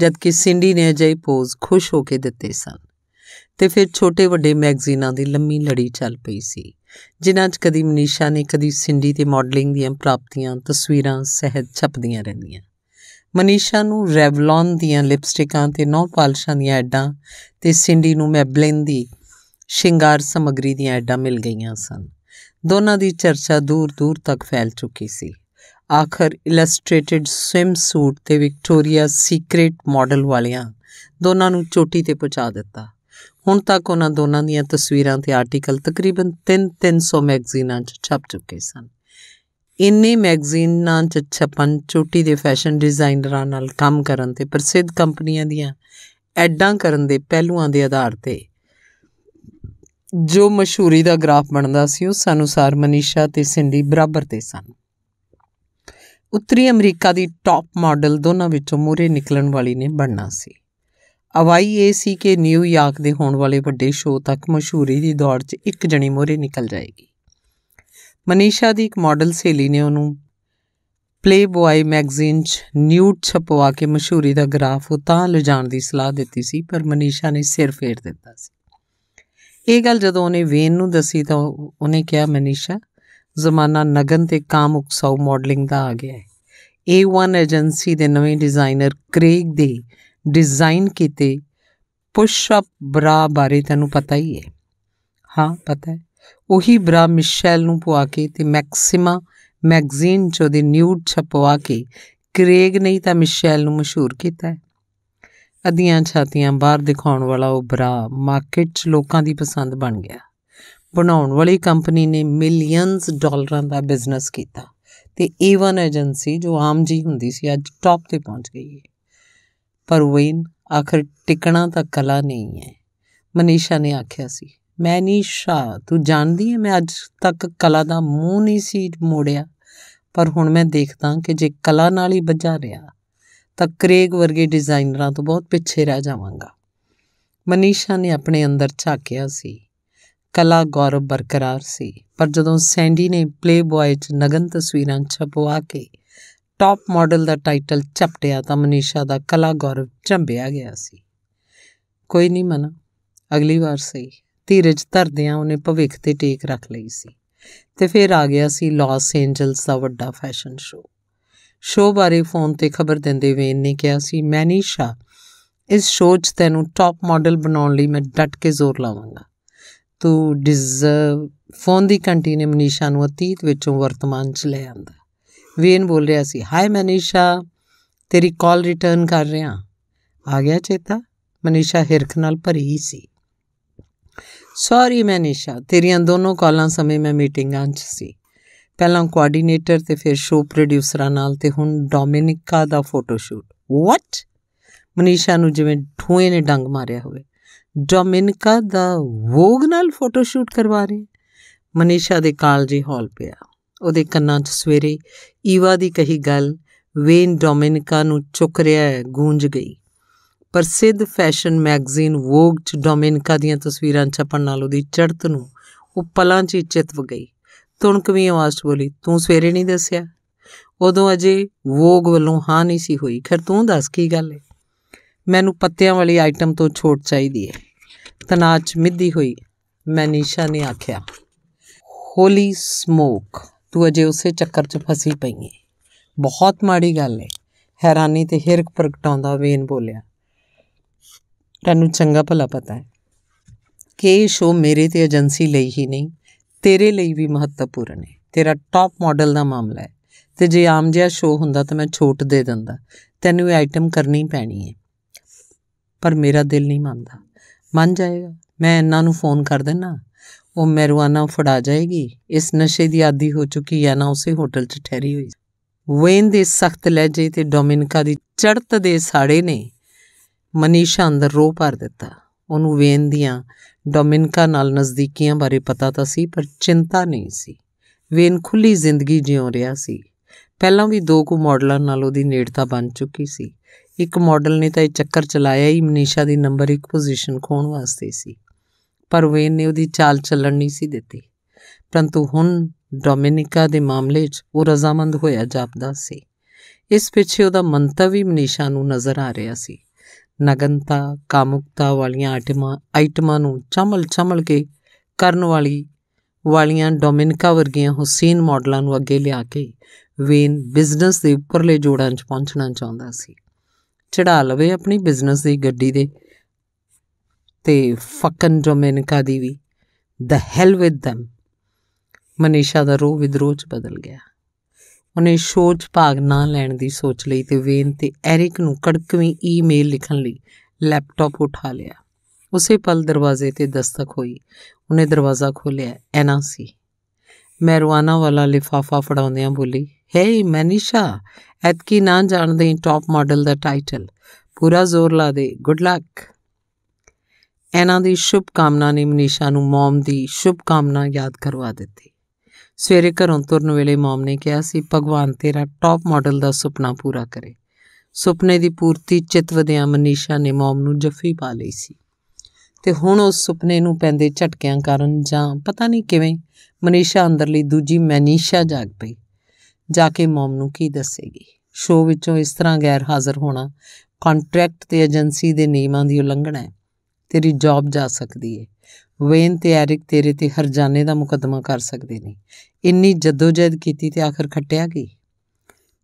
ਜਦਕਿ ਸਿੰਡੀ ਨੇ ਅਜੇ ਪੋਜ਼ ਖੁਸ਼ ਹੋ ਕੇ ਦਿੱਤੇ ਸਨ ਤੇ ਫਿਰ ਛੋਟੇ ਵੱਡੇ ਮੈਗਜ਼ੀਨਾਂ ਦੀ ਲੰਮੀ ਲੜੀ ਚੱਲ ਪਈ ਸੀ ਜਿਨ੍ਹਾਂ 'ਚ ਕਦੀ ਮਨੀਸ਼ਾ ਨੇ ਕਦੀ ਸਿੰਡੀ ਤੇ ਮਾਡਲਿੰਗ ਦੀਆਂ ਪ੍ਰਾਪਤੀਆਂ ਤਸਵੀਰਾਂ ਸਹਿਜ ਛਪਦੀਆਂ ਰਹਿੰਦੀਆਂ ਮਨੀਸ਼ਾ ਨੂੰ ਰੈਵਲੌਨ ਦੀਆਂ ਲਿਪਸਟਿਕਾਂ ਤੇ ਨੌ ਪਾਲਸ਼ਾਂ ਦੀਆਂ ਐਡਾਂ ਤੇ ਸਿੰਡੀ ਨੂੰ ਮੈਬਲਿਨ ਦੀ ਸ਼ਿੰਗਾਰ ਸਮਗਰੀ ਦੀਆਂ ਐਡਾਂ ਮਿਲ ਗਈਆਂ ਸਨ ਦੋਨਾਂ ਦੀ ਚਰਚਾ ਦੂਰ-ਦੂਰ ਤੱਕ ਫੈਲ ਚੁੱਕੀ ਸੀ ਆਖਰ ਇਲਸਟ੍ਰੇਟਿਡ ਸਵਿਮ ਸੂਟ ਤੇ ਵਿਕਟੋਰੀਆ ਸੀਕ੍ਰੇਟ ਮਾਡਲ ਵਾਲਿਆਂ ਦੋਨਾਂ ਨੂੰ ਚੋਟੀ ਤੇ ਪਹੁੰਚਾ ਦਿੱਤਾ ਹੁਣ ਤੱਕ ਉਹਨਾਂ ਦੋਨਾਂ ਦੀਆਂ ਤਸਵੀਰਾਂ ਤੇ ਆਰਟੀਕਲ ਤਕਰੀਬਨ 3-300 ਮੈਗਜ਼ੀਨਾਂ 'ਚ ਛਪ ਚੁੱਕੇ ਸਨ ਇੰਨੇ ਮੈਗਜ਼ੀਨਾਂ 'ਚ ਛਪਨ ਚੋਟੀ ਦੇ ਫੈਸ਼ਨ ਡਿਜ਼ਾਈਨਰਾਂ ਨਾਲ ਕੰਮ ਕਰਨ ਤੇ ਪ੍ਰਸਿੱਧ ਕੰਪਨੀਆਂ ਦੀਆਂ ਐਡਾਂ ਕਰਨ ਦੇ ਪਹਿਲੂਆਂ ਦੇ ਆਧਾਰ ਤੇ ਜੋ ਮਸ਼ਹੂਰੀ ਦਾ ਗ੍ਰਾਫ ਬਣਦਾ ਸੀ ਉਸ ਅਨੁਸਾਰ ਮਨੀਸ਼ਾ ਤੇ ਸਿੰਡੀ ਬਰਾਬਰ ਤੇ ਸਨ ਉੱਤਰੀ ਅਮਰੀਕਾ ਦੀ ਟਾਪ ਮਾਡਲ ਦੋਨਾਂ ਵਿੱਚੋਂ ਮੂਰੇ ਨਿਕਲਣ ਵਾਲੀ ਨੇ ਬਣਨਾ ਸੀ ਅਵਾਈ ਇਹ ਸੀ ਕਿ ਨਿਊਯਾਰਕ ਦੇ ਹੋਣ ਵਾਲੇ ਵੱਡੇ ਸ਼ੋਅ ਤੱਕ ਮਸ਼ਹੂਰੀ ਦੀ ਦੌੜ 'ਚ ਇੱਕ ਜਣੀ ਮੂਰੇ ਨਿਕਲ ਜਾਏਗੀ ਮਨੀਸ਼ਾ ਦੀ ਇੱਕ ਮਾਡਲ ਸੇਲੀ ਨੇ ਉਹਨੂੰ ਪਲੇਬੋਏ ਮੈਗਜ਼ੀਨ 'ਚ ਨਿਊਡ ਛਪਵਾ ਕੇ ਮਸ਼ਹੂਰੀ ਦਾ ਗ੍ਰਾਫ ਉਤਾਂ ਲਿਜਾਣ ਦੀ ਸਲਾਹ ਦਿੱਤੀ ਸੀ ਪਰ ਮਨੀਸ਼ਾ ਨੇ ਸਿਰ ਫੇਰ ਦਿੱਤਾ ਸੀ ਇਹ ਗੱਲ ਜਦੋਂ ਉਹਨੇ ਵੇਨ ਨੂੰ ਦੱਸੀ ਤਾਂ ਉਹਨੇ ਕਿਹਾ ਮਨੀਸ਼ਾ ਜ਼ਮਾਨਾ ਨਗਨ ਤੇ ਕਾਮ ਉਕਸਾਉ ਮਾਡਲਿੰਗ ਦਾ ਆ ਗਿਆ ਹੈ A1 ਏਜੰਸੀ ਦੇ ਨਵੇਂ ਡਿਜ਼ਾਈਨਰ ਕ੍ਰੇਗ ਦੇ ਡਿਜ਼ਾਈਨ ਕੀਤੇ ਪੁਸ਼ ਅਪ ਬਰਾ ਬਾਰੇ ਤੈਨੂੰ ਪਤਾ ਹੀ ਹੈ ਹਾਂ ਪਤਾ ਹੈ ਉਹੀ ਬਰਾ ਮਿਸ਼ੈਲ ਨੂੰ ਪਵਾ ਕੇ ਤੇ ਮੈਕਸਿਮਾ ਮੈਗਜ਼ੀਨ ਚੋਂ ਦੇ ਨਿਊਡ ਛਪਵਾ ਕੇ ਕ੍ਰੇਗ ਨਹੀਂ ਤਾਂ ਮਿਸ਼ੈਲ ਨੂੰ ਮਸ਼ਹੂਰ ਕੀਤਾ ਹੈ ਅਧੀਆਂ ਛਾਤੀਆਂ ਬਾਹਰ ਦਿਖਾਉਣ ਵਾਲਾ ਉਹ ਬਰਾ ਮਾਰਕੀਟ 'ਚ ਲੋਕਾਂ ਦੀ ਪਸੰਦ ਬਣ ਗਿਆ ਬਣਾਉਣ ਵਾਲੀ ਕੰਪਨੀ ਨੇ ਮਿਲੀਅਨਸ ਡਾਲਰਾਂ ਦਾ ਬਿਜ਼ਨਸ ਕੀਤਾ ਤੇ ਏਵਨ ਏਜੰਸੀ ਜੋ ਆਮ ਜੀ ਹੁੰਦੀ ਸੀ ਅੱਜ ਟੌਪ ਤੇ ਪਹੁੰਚ ਗਈ ਹੈ ਪਰ ਵੇਨ ਆਖਰ ਟਿਕਣਾ ਤਾਂ ਕਲਾ ਨਹੀਂ ਹੈ ਮਨੀਸ਼ਾ ਨੇ ਆਖਿਆ ਸੀ ਮੈਂ ਤੂੰ ਜਾਣਦੀ ਹੈ ਮੈਂ ਅੱਜ ਤੱਕ ਕਲਾ ਦਾ ਮੂੰਹ ਨਹੀਂ ਸੀ ਮੋੜਿਆ ਪਰ ਹੁਣ ਮੈਂ ਦੇਖਦਾ ਕਿ ਜੇ ਕਲਾ ਨਾਲ ਹੀ ਬੱਝਾ ਰਿਹਾ ਤਾਂ ਕ੍ਰੇਗ ਵਰਗੇ ਡਿਜ਼ਾਈਨਰਾਂ ਤੋਂ ਬਹੁਤ ਪਿੱਛੇ ਰਹਿ ਜਾਵਾਂਗਾ ਮਨੀਸ਼ਾ ਨੇ ਆਪਣੇ ਅੰਦਰ ਝਾਕਿਆ ਸੀ ਕਲਾ ਗੌਰਵ ਬਰਕਰਾਰ ਸੀ ਪਰ ਜਦੋਂ ਸੈਂਡੀ ਨੇ ਪਲੇਬॉय 'ਚ ਨਗਨ ਤਸਵੀਰਾਂ ਛਪਵਾ ਕੇ ਟਾਪ ਮਾਡਲ ਦਾ ਟਾਈਟਲ ਚਪਟਿਆ ਤਾਂ ਮਨੀਸ਼ਾ ਦਾ ਕਲਾ ਗੌਰਵ ਝੰਬਿਆ ਗਿਆ ਸੀ ਕੋਈ ਨਹੀਂ ਮਨਾ ਅਗਲੀ ਵਾਰ ਸਹੀ ਧੀਰਜ ਧਰਦਿਆਂ ਉਹਨੇ ਭਵਿੱਖ ਤੇ ਟੇਕ ਰੱਖ ਲਈ ਸੀ ਤੇ ਫਿਰ ਆ ਗਿਆ ਸੀ ਲਾਸ ਐਂਜਲਸ ਦਾ ਵੱਡਾ ਫੈਸ਼ਨ ਸ਼ੋਅ ਸ਼ੋਅ ਬਾਰੇ ਫੋਨ ਤੇ ਖਬਰ ਦਿੰਦੇ ਵੇਨ ਨੇ ਕਿਹਾ ਸੀ ਮੈਨੀਸ਼ਾ ਇਸ ਸ਼ੋਅ 'ਚ ਤੈਨੂੰ ਟਾਪ ਮਾਡਲ ਬਣਾਉਣ ਲਈ ਮੈਂ ਡਟ ਕੇ ਜ਼ੋਰ ਲਾਵਾਂਗਾ ਤੂੰ ਡਿਜ਼ਰਵ ਫੋਨ ਦੀ ਕੰਟੀਨਿਊ ਨੇ ਮਨੀਸ਼ਾ ਨੂੰ ਅਤੀਤ ਵਿੱਚੋਂ ਵਰਤਮਾਨ 'ਚ ਲੈ ਆਂਦਾ ਵੇਨ ਬੋਲ ਰਿਹਾ ਸੀ ਹਾਈ ਮਨੀਸ਼ਾ ਤੇਰੀ ਕਾਲ ਰਿਟਰਨ ਕਰ ਰਿਹਾ ਆ ਗਿਆ ਚੇਤਾ ਮਨੀਸ਼ਾ ਹਿਰਖ ਨਾਲ ਭਰੀ ਸੀ ਸੌਰੀ ਮਨੀਸ਼ਾ ਤੇਰੀਆਂ ਦੋਨੋਂ ਕਾਲਾਂ ਸਮੇਂ ਮੈਂ ਮੀਟਿੰਗਾਂ 'ਚ ਸੀ ਪਹਿਲਾਂ ਕੋਆਰਡੀਨੇਟਰ ਤੇ ਫਿਰ ਸ਼ੋਅ ਪ੍ਰੋਡਿਊਸਰਾਂ ਨਾਲ ਤੇ ਹੁਣ ਡੋਮਿਨਿਕਾ ਦਾ ਫੋਟੋਸ਼ੂਟ ਵਾਟ ਮਨੀਸ਼ਾ ਨੂੰ ਜਿਵੇਂ ਠੂਏ ਨੇ ਡੰਗ ਮਾਰਿਆ ਹੋਵੇ ਡੋਮਿਨਿਕਾ ਦਾ ਵੋਗ ਨਾਲ ਫੋਟੋਸ਼ੂਟ ਕਰਵਾ ਰਹੇ ਮਨੀਸ਼ਾ ਦੇ ਕਾਲਜੀ ਹਾਲ ਪਿਆ ਉਹਦੇ ਕੰਨਾਂ 'ਚ ਸਵੇਰੇ ਈਵਾ ਦੀ ਕਹੀ ਗੱਲ ਵੇਨ ਡੋਮਿਨਿਕਾ ਨੂੰ ਚੁੱਕ ਰਿਹਾ ਹੈ ਗੂੰਜ ਗਈ ਪ੍ਰਸਿੱਧ ਫੈਸ਼ਨ ਮੈਗਜ਼ੀਨ ਵੋਗ 'ਚ ਡੋਮਿਨਿਕਾ ਦੀਆਂ ਤਸਵੀਰਾਂ ਛਪਣ ਨਾਲ ਉਹਦੀ ਚੜਤ ਨੂੰ ਉਹ ਪਲਾਂ 'ਚ ਚਿਤਵ ਗਈ ਤੁਣਕਵੀਂ ਆਵਾਜ਼ 'ਚ ਬੋਲੀ ਤੂੰ ਸਵੇਰੇ ਨਹੀਂ ਦੱਸਿਆ ਉਦੋਂ ਅਜੇ ਵੋਗ ਵੱਲੋਂ ਹਾਂ ਨਹੀਂ ਸੀ ਹੋਈ ਫਿਰ ਤੂੰ ਦੱਸ ਕੀ ਗੱਲ ਹੈ ਮੈਨੂੰ ਪੱਤਿਆਂ ਵਾਲੀ ਆਈਟਮ ਤੋਂ ਛੋਟ ਚਾਹੀਦੀ ਹੈ ਤਨਾਚ ਮਿੱਧੀ ਹੋਈ ਮੈਨੀਸ਼ਾ ਨੇ ਆਖਿਆ ਹੋਲੀ ਸਮੋਕ ਤੂੰ ਅਜੇ ਉਸੇ ਚੱਕਰ 'ਚ ਫਸੀ ਪਈ ਹੈ ਬਹੁਤ ਮਾੜੀ ਗੱਲ ਹੈ ਹੈਰਾਨੀ ਤੇ ਹਿਰਕ ਪ੍ਰਗਟਾਉਂਦਾ ਵੇਨ ਬੋਲਿਆ ਤੈਨੂੰ ਚੰਗਾ ਭਲਾ ਪਤਾ ਹੈ ਕਿ ਇਹ ਸ਼ੋਅ ਮੇਰੇ ਤੇ ਏਜੰਸੀ ਲਈ ਹੀ ਨਹੀਂ ਤੇਰੇ ਲਈ ਵੀ ਮਹੱਤਵਪੂਰਨ ਹੈ ਤੇਰਾ ਟਾਪ ਮਾਡਲ ਦਾ ਮਾਮਲਾ ਹੈ ਤੇ ਜੇ ਆਮ ਜਿਹਾ ਸ਼ੋਅ ਹੁੰਦਾ ਤਾਂ ਮੈਂ ਛੋਟ ਦੇ ਦਿੰਦਾ ਤੈਨੂੰ ਇਹ ਆਈਟਮ ਕਰਨੀ ਪੈਣੀ ਹੈ ਪਰ ਮੇਰਾ ਦਿਲ ਨਹੀਂ ਮੰਨਦਾ ਮੰਨ ਜਾਏਗਾ ਮੈਂ ਇਹਨਾਂ ਨੂੰ ਫੋਨ ਕਰ ਦੇਣਾ ਉਹ ਮੈਰਵਾਨਾ ਫੜਾ ਜਾਏਗੀ ਇਸ ਨਸ਼ੇ ਦੀ ਆਦੀ ਹੋ ਚੁੱਕੀ ਹੈ ਨਾ ਉਸੇ ਹੋਟਲ 'ਚ ਠਹਿਰੀ ਹੋਈ ਵੇਨ ਦੇ ਸਖਤ ਲਹਿਜੇ ਤੇ ਡੋਮਿਨਿਕਾ ਦੀ ਚੜਤ ਦੇ ਸਾੜੇ ਨੇ ਮਨੀਸ਼ਾ ਅੰਦਰ ਰੋ ਭਰ ਦਿੱਤਾ ਉਹਨੂੰ ਵੇਨ ਦੀਆਂ ਡੋਮਿਨਿਕਾ ਨਾਲ ਨਜ਼ਦੀਕੀਆਂ ਬਾਰੇ ਪਤਾ ਤਾਂ ਸੀ ਪਰ ਚਿੰਤਾ ਨਹੀਂ ਸੀ ਵੇਨ ਖੁੱਲੀ ਜ਼ਿੰਦਗੀ ਜਿਉ ਰਿਹਾ ਸੀ ਪਹਿਲਾਂ ਵੀ ਦੋ ਕੁ ਮਾਡਲਾਂ ਨਾਲ ਉਹਦੀ ਨੇੜਤਾ ਬਣ ਚੁੱਕੀ ਸੀ ਇੱਕ ਮਾਡਲ ਨੇ ਤਾਂ ਇਹ ਚੱਕਰ ਚਲਾਇਆ ਹੀ ਮਨੀਸ਼ਾ ਦੀ ਨੰਬਰ 1 ਪੋਜੀਸ਼ਨ ਖੋਣ ਵਾਸਤੇ ਸੀ ਪਰ ਵੇਨ ਨੇ ਉਹਦੀ ਚਾਲ ਚੱਲਣ ਨਹੀਂ ਸੀ ਦਿੱਤੀ ਪਰੰਤੂ ਹੁਣ ਡੋਮਿਨਿਕਾ ਦੇ ਮਾਮਲੇ 'ਚ ਉਹ ਰਜ਼ਾਮੰਦ ਹੋਇਆ ਜਾਪਦਾ ਸੀ ਇਸ ਪਿੱਛੇ ਉਹਦਾ ਮੰਤਵ ਵੀ ਮਨੀਸ਼ਾ ਨੂੰ ਨਜ਼ਰ ਆ ਰਿਹਾ ਸੀ ਨਗਨਤਾ ਕਾਮੁਕਤਾ ਵਾਲੀਆਂ ਆਈਟਮਾਂ ਆਈਟਮਾਂ ਨੂੰ ਚਮਲ ਚਮਲ ਕੇ ਕਰਨ ਵਾਲੀ ਵਾਲੀਆਂ ਡੋਮਿਨਿਕਾ ਵਰਗੀਆਂ ਹੁਸੈਨ ਮਾਡਲਾਂ ਨੂੰ ਅੱਗੇ ਲਿਆ ਕੇ ਵੇਨ ਬਿਜ਼ਨਸ ਦੇ ਉੱਪਰਲੇ ਜੋੜਾਂ 'ਚ ਪਹੁੰਚਣਾ ਚਾਹੁੰਦਾ ਸੀ ਚੜਾ ਲਵੇ ਆਪਣੀ ਬਿਜ਼ਨਸ ਦੀ ਗੱਡੀ ਦੇ ਤੇ ਫਕਨ ਡੋਮਿਨਿਕਾ ਦੀ ਵੀ ਦ ਹੈਲ ਵਿਦ them ਮਨੀਸ਼ਾ ਦਾ ਰੂਹ ਵਿਦਰੋਹ 'ਚ ਬਦਲ ਗਿਆ ਉਹਨੇ ਸ਼ੋਚ ਭਾਗ ਨਾ ਲੈਣ ਦੀ ਸੋਚ ਲਈ ਤੇ ਵੇਨ ਤੇ ਐਰਿਕ ਨੂੰ ਕੜਕਵੀਂ ਈਮੇਲ ਲਿਖਣ ਲਈ ਲੈਪਟਾਪ ਉਠਾ ਲਿਆ ਉਸੇ ਪਲ ਦਰਵਾਜ਼ੇ ਤੇ ਦਸਤਕ ਹੋਈ ਉਹਨੇ ਦਰਵਾਜ਼ਾ ਖੋਲ੍ਹਿਆ ਐਨਾ ਸੀ ਮਹਿਰਵਾਨਾ ਵਾਲਾ ਲਿਫਾਫਾ ਫੜਾਉਂਦਿਆਂ ਬੋਲੀ ਹੇ ਮੈਨਿਸ਼ਾ ਐਤਕੀ ਨਾਂ ਜਾਣਦੇ ਟੌਪ ਮਾਡਲ ਦਾ ਟਾਈਟਲ ਪੂਰਾ ਜ਼ੋਰ ਲਾ ਦੇ ਗੁੱਡ ਲੱਕ ਐਨਾ ਦੀ ਸ਼ੁਭ ਕਾਮਨਾ ਨੇ ਮਨੀਸ਼ਾ ਨੂੰ ਮੌਮ ਦੀ ਸ਼ੁਭ ਕਾਮਨਾ ਯਾਦ ਕਰਵਾ ਦਿੱਤੀ ਸਵੇਰੇ ਘਰੋਂ ਤੁਰਨ ਵੇਲੇ ਮਾਮ ਨੇ ਕਿਹਾ ਸੀ ਭਗਵਾਨ ਤੇਰਾ ਟੌਪ ਮਾਡਲ ਦਾ ਸੁਪਨਾ ਪੂਰਾ ਕਰੇ ਸੁਪਨੇ ਦੀ ਪੂਰਤੀ ਚਿਤਵਦਿਆਂ ਮਨੀਸ਼ਾ ਨੇ ਮਾਮ ਨੂੰ ਜੱਫੀ ਪਾ ਲਈ ਸੀ ਤੇ ਹੁਣ ਉਸ ਸੁਪਨੇ ਨੂੰ ਪੈਂਦੇ ਝਟਕਿਆਂ ਕਾਰਨ ਜਾਂ ਪਤਾ ਨਹੀਂ ਕਿਵੇਂ ਮਨੀਸ਼ਾ ਅੰਦਰਲੀ ਦੂਜੀ ਮਨੀਸ਼ਾ ਜਾਗ ਪਈ ਜਾ ਕੇ ਮਾਮ ਨੂੰ ਕੀ ਦੱਸੇਗੀ ਸ਼ੋਅ ਵਿੱਚੋਂ ਇਸ ਤਰ੍ਹਾਂ ਗੈਰ ਹਾਜ਼ਰ ਹੋਣਾ ਕੰਟਰੈਕਟ ਤੇ ਏਜੰਸੀ ਦੇ ਨਿਯਮਾਂ ਦੀ ਉਲੰਘਣਾ ਹੈ ਤੇਰੀ ਜੌਬ ਜਾ ਸਕਦੀ ਏ ਵੇਨ ਤੇ ਐਰਿਕ ਤੇਰੇ ਤੇ ਹਰਜਾਨੇ ਦਾ ਮੁਕੱਦਮਾ ਕਰ ਸਕਦੇ ਨੇ ਇੰਨੀ ਜਦੋਜਹਿਦ ਕੀਤੀ ਤੇ ਆਖਰ ਖੱਟਿਆ ਕੀ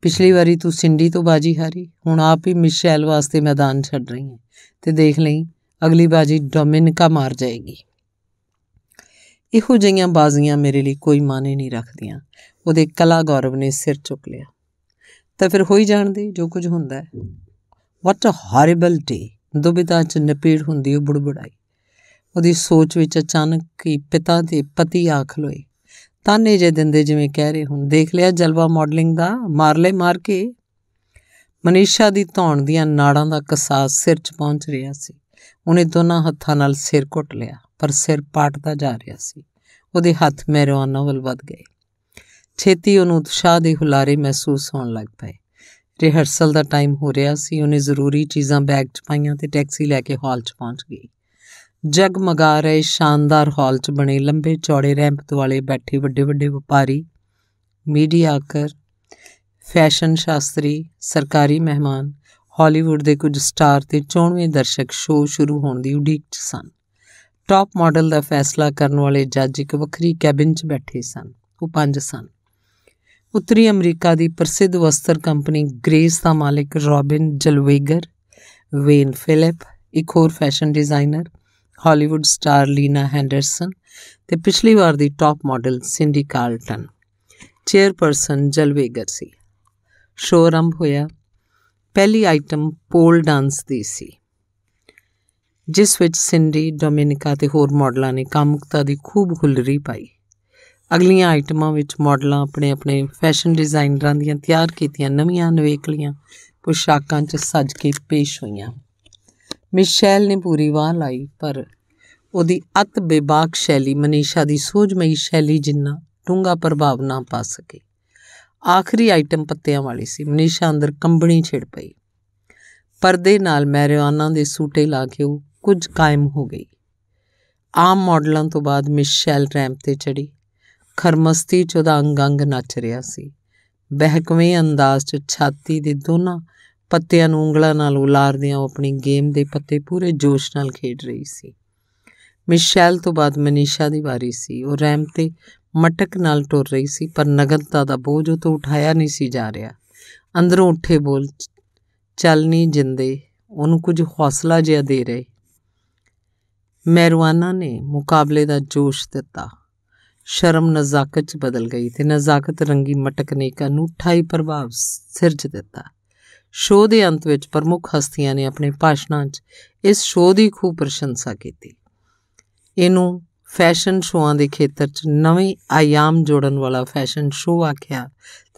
ਪਿਛਲੀ ਵਾਰੀ ਤੂੰ ਸਿੰਡੀ ਤੋਂ ਬਾਜੀ ਹਾਰੀ ਹੁਣ ਆਪ ਹੀ ਮਿਸ਼ੈਲ ਵਾਸਤੇ ਮੈਦਾਨ ਛੱਡ ਰਹੀ ਹੈ ਤੇ ਦੇਖ ਲਈ ਅਗਲੀ ਬਾਜੀ ਡੋਮਿਨਿਕਾ ਮਾਰ ਜਾਏਗੀ ਇਹੋ ਜਿਹੀਆਂ ਬਾਜ਼ੀਆਂ ਮੇਰੇ ਲਈ ਕੋਈ ਮਾਨੇ ਨਹੀਂ ਰੱਖਦੀਆਂ ਉਹਦੇ ਕਲਾ ਗੌਰਵ ਨੇ ਸਿਰ ਚੁੱਕ ਲਿਆ ਤਾਂ ਫਿਰ ਹੋਈ ਜਾਣਦੇ ਜੋ ਕੁਝ ਹੁੰਦਾ ਹੈ ਵਾਟ ਅ ਹਾਰਿਬਲ ਡੇ ਦੁਬਿਧਾ 'ਚ ਨਪੀੜ ਹੁੰਦੀ ਉਹ ਬੁੜਬੜਾਈ ਉਹਦੀ ਸੋਚ ਵਿੱਚ ਅਚਾਨਕ ਹੀ ਪਿਤਾ ਦੇ ਪਤੀ ਆਖ ਲੋਏ ਤਾਨੇ ਜੇ ਦਿੰਦੇ ਜਿਵੇਂ ਕਹਿ ਰਹੇ ਹੁਣ ਦੇਖ ਲਿਆ ਜਲਵਾ ਮਾਡਲਿੰਗ ਦਾ ਮਾਰਲੇ ਮਾਰ ਕੇ ਮਨੀਸ਼ਾ ਦੀ ਧੌਣ ਦੀਆਂ ਨਾੜਾਂ ਦਾ ਕਸਾਸ ਸਿਰ 'ਚ ਪਹੁੰਚ ਰਿਹਾ ਸੀ ਉਹਨੇ ਦੋਨਾਂ ਹੱਥਾਂ ਨਾਲ ਸਿਰ ਘੁੱਟ ਲਿਆ ਪਰ ਸਿਰ ਪਾਟਦਾ ਜਾ ਰਿਹਾ ਸੀ ਉਹਦੇ ਹੱਥ ਮੈਰੋਨਾ ਵੱਲ ਵੱਧ ਗਏ ਛੇਤੀ ਉਹਨੂੰ ਉਤਸ਼ਾਹ ਦੇ ਹੁਲਾਰੇ ਮਹਿਸੂਸ ਹੋਣ ਲੱਗ ਪਏ ਰਿਹਰਸਲ ਦਾ ਟਾਈਮ ਹੋ ਰਿਹਾ ਸੀ ਉਹਨੇ ਜ਼ਰੂਰੀ ਚੀਜ਼ਾਂ ਬੈਗ 'ਚ ਪਾਈਆਂ ਤੇ ਟੈਕਸੀ ਲੈ ਕੇ ਹਾਲ 'ਚ ਪਹੁੰਚ ਗਈ ਜਗਮਗਾ ਰਹੇ ਸ਼ਾਨਦਾਰ ਹਾਲ 'ਚ ਬਣੇ ਲੰਬੇ ਚੌੜੇ ਰੈਂਪ ਵਾਲੇ ਬੈਠੇ ਵੱਡੇ-ਵੱਡੇ ਵਪਾਰੀ ਮੀਡੀਆ ਆਕਰ ਫੈਸ਼ਨ ਸ਼ਾਸਤਰੀ ਸਰਕਾਰੀ ਮਹਿਮਾਨ ਹਾਲੀਵੁੱਡ ਦੇ ਕੁਝ ਸਟਾਰ ਤੇ 94ਵੇਂ ਦਰਸ਼ਕ ਸ਼ੋਅ ਸ਼ੁਰੂ ਹੋਣ ਦੀ ਉਡੀਕ 'ਚ ਸਨ ਟਾਪ ਮਾਡਲ ਦਾ ਫੈਸਲਾ ਕਰਨ ਵਾਲੇ ਜੱਜ ਇੱਕ ਵੱਖਰੀ ਕੈਬਿਨ 'ਚ ਬੈਠੇ ਸਨ ਉਹ ਪੰਜ ਸਨ ਉੱਤਰੀ ਅਮਰੀਕਾ ਦੀ ਪ੍ਰਸਿੱਧ ਵਸਤਰ ਕੰਪਨੀ ਗ੍ਰੇਸ ਦਾ ਮਾਲਕ ਰੌਬਿਨ ਜਲਵੇਗਰ ਵੇਨ ਫਿਲਿਪ ਇੱਕ ਹੋਰ fashion designer Hollywood star Lena Henderson ਤੇ ਪਿਛਲੀ ਵਾਰ ਦੀ top model Cindy Carlton chairperson Zellweger ਸੀ ਸ਼ੋਅ ਆਰੰਭ ਹੋਇਆ ਪਹਿਲੀ ਆਈਟਮ ਪੋਲ ਡਾਂਸ ਦੀ ਸੀ ਜਿਸ ਵਿੱਚ ਸਿੰਡੀ ਡੋਮਿਨਿਕਾ ਤੇ ਹੋਰ ਮਾਡਲਾਂ ਨੇ ਕਾਮੁਕਤਾ ਦੀ ਖੂਬ ਹੁਲਰੀ ਪਾਈ ਅਗਲੀਆਂ ਆਈਟਮਾਂ ਵਿੱਚ ਮਾਡਲਾਂ ਆਪਣੇ ਆਪਣੇ ਫੈਸ਼ਨ ਡਿਜ਼ਾਈਨਰਾਂ ਦੀਆਂ ਤਿਆਰ ਕੀਤੀਆਂ ਨਵੀਆਂ ਨਵੇਕਲੀਆਂ ਪੁਸ਼ਾਕਾਂ 'ਚ ਸਜ ਕੇ ਪੇਸ਼ ਹੋਈਆਂ ਮਿਸ਼ੈਲ ਨੇ ਪੂਰੀ ਵਾਹ ਲਾਈ ਪਰ ਉਹਦੀ ਅਤ ਬੇਬਾਕ ਸ਼ੈਲੀ ਮਨੀਸ਼ਾ ਦੀ ਸੋਝਮਈ ਸ਼ੈਲੀ ਜਿੰਨਾ ਟੁੰਗਾ ਪ੍ਰਭਾਵ ਨਾ ਪਾ ਸਕੇ ਆਖਰੀ ਆਈਟਮ ਪੱਤਿਆਂ ਵਾਲੀ ਸੀ ਮਨੀਸ਼ਾ ਅੰਦਰ ਕੰਬਣੀ ਛਿੜ ਪਈ ਪਰਦੇ ਨਾਲ ਮੈਰੀਆਨਾ ਦੇ ਸੂਟੇ ਲਾ ਕੇ ਉਹ ਕੁਝ ਕਾਇਮ ਹੋ ਗਈ ਆਮ ਮਾਡਲਾਂ ਤੋਂ ਬਾਅਦ ਮਿਸ਼ੈਲ ਰੈਂਪ ਤੇ ਚੜੀ ਖਰਮਸਤੀ 'ਚ ਉਹਦਾ ਅੰਗ-ਅੰਗ ਨੱਚ ਰਿਹਾ ਸੀ ਬਹਿਕਵੇਂ ਅੰਦਾਜ਼ 'ਚ ਛਾਤੀ ਦੇ ਦੋਨਾਂ ਪੱਤਿਆਂ ਨੂੰ ਉਂਗਲਾਂ ਨਾਲ ਉਲਾਰਦਿਆਂ ਉਹ ਆਪਣੀ ਗੇਮ ਦੇ ਪੱਤੇ ਪੂਰੇ ਜੋਸ਼ ਨਾਲ ਖੇਡ ਰਹੀ ਸੀ ਮਿਸ਼ੈਲ ਤੋਂ ਬਾਅਦ ਮਨੀਸ਼ਾ ਦੀ ਵਾਰੀ ਸੀ ਉਹ ਰੈਮ ਤੇ ਮਟਕ ਨਾਲ ਟੁਰ ਰਹੀ ਸੀ ਪਰ ਨਗਨਤਾ ਦਾ ਬੋਝ ਉਹ ਤੋਂ ਉਠਾਇਆ ਨਹੀਂ ਸੀ ਜਾ ਰਿਹਾ ਅੰਦਰੋਂ ਉੱਠੇ ਬੋਲ ਚੱਲ ਨਹੀਂ ਜਿੰਦੇ ਉਹਨੂੰ ਕੁਝ ਹੌਸਲਾ ਜਿਹਾ ਦੇ ਰਹੇ ਮੈਰਵਾਨਾ ਨੇ ਮੁਕਾਬਲੇ ਦਾ ਜੋਸ਼ ਦਿੱਤਾ ਸ਼ਰਮ ਨਜ਼ਾਕਤ 'ਚ ਬਦਲ ਗਈ ਤੇ ਨਜ਼ਾਕਤ ਰੰਗੀ ਮਟਕ ਨੇ ਇੱਕ ਅਨੂਠਾ ਹੀ ਪ੍ਰਭਾਵ ਸਿਰਜ ਦਿੱਤਾ ਸ਼ੋਅ ਦੇ ਅੰਤ ਵਿੱਚ ਪ੍ਰਮੁੱਖ ਹਸਤੀਆਂ ਨੇ ਆਪਣੇ ਭਾਸ਼ਣਾਂ 'ਚ ਇਸ ਸ਼ੋਅ ਦੀ ਖੂਬ ਪ੍ਰਸ਼ੰਸਾ ਕੀਤੀ ਇਹਨੂੰ ਫੈਸ਼ਨ ਸ਼ੋਆਂ ਦੇ ਖੇਤਰ 'ਚ ਨਵੇਂ ਆਯਾਮ ਜੋੜਨ ਵਾਲਾ ਫੈਸ਼ਨ ਸ਼ੋਅ ਆਖਿਆ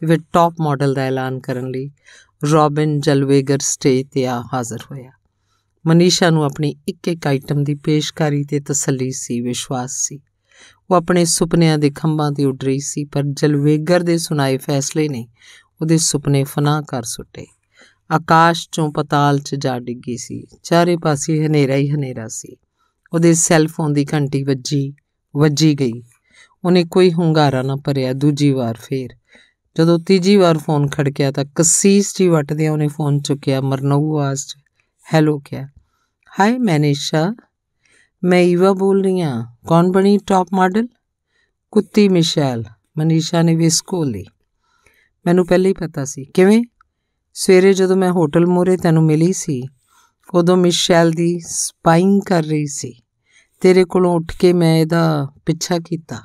ਤੇ ਫਿਰ ਟੌਪ ਮਾਡਲ ਦਾ ਐਲਾਨ ਕਰਨ ਲਈ ਰੌਬਿਨ ਜਲਵੇਗਰ ਸਟੇਜ ਤੇ ਆ ਹਾਜ਼ਰ ਹੋਇਆ ਮਨੀਸ਼ਾ ਨੂੰ ਆਪਣੀ ਇੱਕ ਇੱਕ ਆਈਟਮ ਦੀ ਪੇਸ਼ਕਾਰੀ ਤੇ ਤਸੱਲੀ ਸੀ ਵਿਸ਼ਵਾਸ ਸੀ ਉਹ ਆਪਣੇ ਸੁਪਨਿਆਂ ਦੇ ਖੰਭਾਂ ਤੇ ਉੱਡ ਰਹੀ ਸੀ ਪਰ ਜਲਵੇਗਰ ਦੇ ਸੁਣਾਏ ਫੈਸਲੇ ਨੇ ਉਹਦੇ ਸੁਪਨੇ ਫਨਾ ਕਰ ਸੁੱਟੇ ਆਕਾਸ਼ ਚੋਂ ਪਤਾਲ 'ਚ ਜਾ ਡਿੱਗੀ ਸੀ ਚਾਰੇ ਪਾਸੇ ਹਨੇਰਾ ਹੀ ਹਨੇਰਾ ਸੀ ਉਹਦੇ ਸੈਲਫੋਨ ਦੀ ਘੰਟੀ ਵੱਜੀ ਵੱਜੀ ਗਈ ਉਹਨੇ ਕੋਈ ਹੁੰਗਾਰਾ ਨਾ ਭਰਿਆ ਦੂਜੀ ਵਾਰ ਫੇਰ ਜਦੋਂ ਤੀਜੀ ਵਾਰ ਫੋਨ ਖੜਕਿਆ ਤਾਂ ਕਸੀਸ ਜੀ ਵਟਦੇ ਉਹਨੇ ਫੋਨ ਚੁੱਕਿਆ ਮਰਨਉ ਆਵਾਜ਼ 'ਚ ਹੈਲੋ ਕਿਹਾ ਹਾਈ ਮੈਨੇਸ਼ਾ ਮੈਂ ईवा ਬੋਲ ਰਹੀ ਹਾਂ ਕੌਣ ਬਣੀ ਟਾਪ ਮਾਡਲ ਕੁੱਤੀ ਮਿਸ਼ੈਲ ਮਨੀਸ਼ਾ ਨੇ ਵੀ ਲਈ ਮੈਨੂੰ ਪਹਿਲੇ ਹੀ ਪਤਾ ਸੀ ਕਿਵੇਂ ਸਵੇਰੇ ਜਦੋਂ ਮੈਂ ਹੋਟਲ ਮੋਰੇ ਤੈਨੂੰ ਮਿਲੀ ਸੀ ਉਦੋਂ ਮਿਸ਼ੈਲ ਦੀ ਸਪਾਈਂਗ ਕਰ ਰਹੀ ਸੀ ਤੇਰੇ ਕੋਲੋਂ ਉੱਠ ਕੇ ਮੈਂ ਇਹਦਾ ਪਿੱਛਾ ਕੀਤਾ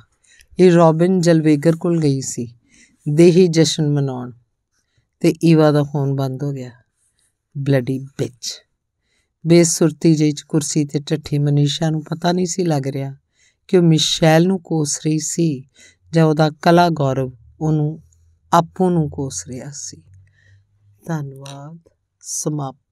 ਇਹ ਰੋਬਿਨ ਜਲਵੇਗਰ ਕੋਲ ਗਈ ਸੀ ਦੇਹੀ ਜਸ਼ਨ ਮਨਾਉਣ ਤੇ ਈਵਾ ਦਾ ਫੋਨ ਬੰਦ ਹੋ ਗਿਆ ਬਲੱਡੀ ਬਿਚ ਬੇਸੁਰਤੀ ਜਿਹੀ ਕੁਰਸੀ ਤੇ ਟੱਠੀ ਮਨੀਸ਼ਾ ਨੂੰ ਪਤਾ ਨਹੀਂ ਸੀ ਲੱਗ ਰਿਹਾ ਕਿ ਉਹ ਮਿਸ਼ੈਲ ਨੂੰ ਕੋਸ ਰਹੀ ਸੀ ਜਾਂ ਉਹਦਾ ਕਲਾ ਗੌਰਵ ਉਹਨੂੰ ਆਪੋ ਨੂੰ ਕੋਸ ਰਿਹਾ ਸੀ ਧੰਨਵਾਦ ਸਮਾਪਤ